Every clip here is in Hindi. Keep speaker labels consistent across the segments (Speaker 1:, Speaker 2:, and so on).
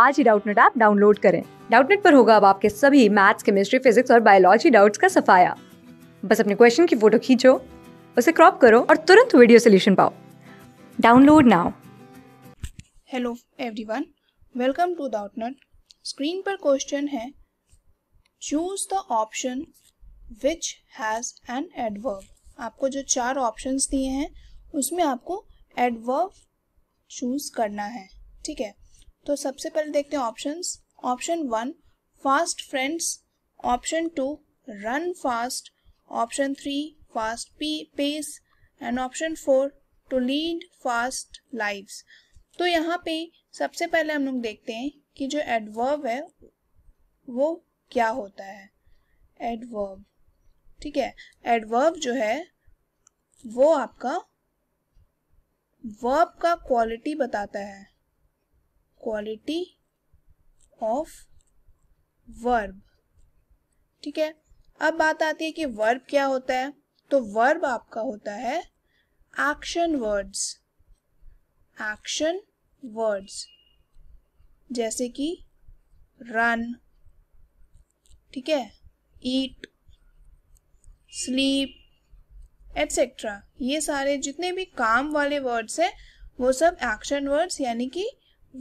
Speaker 1: आज ही डाउटनेट ऐप डाउनलोड करें डाउटनेट पर होगा अब आपके सभी मैथ्स केमिस्ट्री फिजिक्स और बायोलॉजी डाउट्स का सफाया बस अपने क्वेश्चन की फोटो खींचो उसे क्रॉप करो और तुरंत वीडियो सोल्यूशन पाओ download now
Speaker 2: hello everyone welcome to Doubtnut screen पर क्वेश्चन है choose the option which has an adverb आपको जो चार ऑप्शंस दिए हैं उसमें आपको एडवर्ब चूज करना है ठीक है तो सबसे पहले देखते हैं options option one fast friends option two run fast option three fast P pace and option four to lead fast lives तो यहाँ पे सबसे पहले हम लोग देखते हैं कि जो एडवर्ब है वो क्या होता है एडवर्ब ठीक है एडवर्ब जो है वो आपका वर्ब का क्वालिटी बताता है क्वालिटी ऑफ वर्ब ठीक है अब बात आती है कि वर्ब क्या होता है तो वर्ब आपका होता है एक्शन वर्ड्स एक्शन वर्ड्स जैसे कि रन ठीक है ईट स्लीप एटसेट्रा ये सारे जितने भी काम वाले वर्ड्स हैं वो सब एक्शन वर्ड्स यानी कि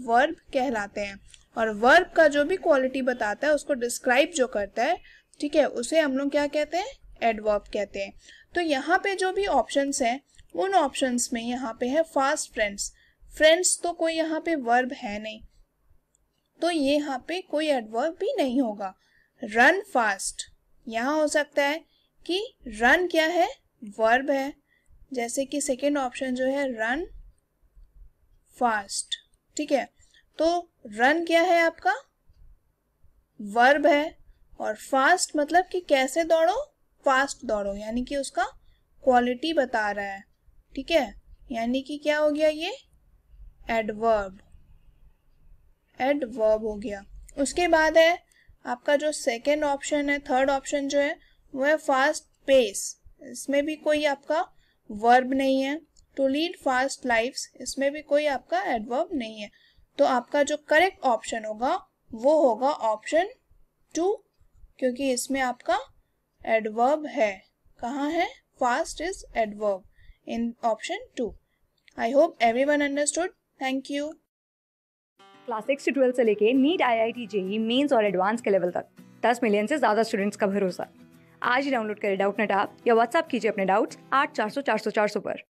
Speaker 2: वर्ब कहलाते हैं और वर्ब का जो भी क्वालिटी बताता है उसको डिस्क्राइब जो करता है ठीक है उसे हम लोग क्या कहते हैं एडवर्ब कहते हैं तो यहाँ पे जो भी ऑप्शंस हैं उन ऑप्शंस में यहाँ पे है फास्ट फ्रेंड्स फ्रेंड्स तो कोई यहाँ पे वर्ब है नहीं तो ये यहाँ पे कोई एडवर्ब भी नहीं होगा रन फास्ट यहाँ हो सकता है कि रन क्या है वर्ब है जैसे कि सेकेंड ऑप्शन जो है रन फास्ट ठीक है तो रन क्या है आपका वर्ब है और फास्ट मतलब कि कैसे दौड़ो फास्ट दौड़ो यानी कि उसका क्वालिटी बता रहा है ठीक है यानी कि क्या हो गया ये एडवर्ब एडवर्ब हो गया उसके बाद है आपका जो सेकेंड ऑप्शन है थर्ड ऑप्शन जो है वो है फास्ट पेस इसमें भी कोई आपका वर्ब नहीं है टू लीड फास्ट लाइफ इसमें भी कोई आपका एडवर्ब नहीं है तो आपका जो करेक्ट ऑप्शन होगा वो होगा ऑप्शन टू क्योंकि इसमें आपका एडवर्ब है कहाँ है fast is adverb in option
Speaker 1: two I hope every one understood thank you class six to twelfth से लेके NEET I I T JEE mains और एडवांस के लेवल तक दस मिलियन से ज़्यादा स्टूडेंट्स का भरोसा आज ही डाउनलोड करें डाउट नेट आप या व्हाट्सअप कीजिए अपने डाउट्स आठ चार सौ चार सौ चार सौ पर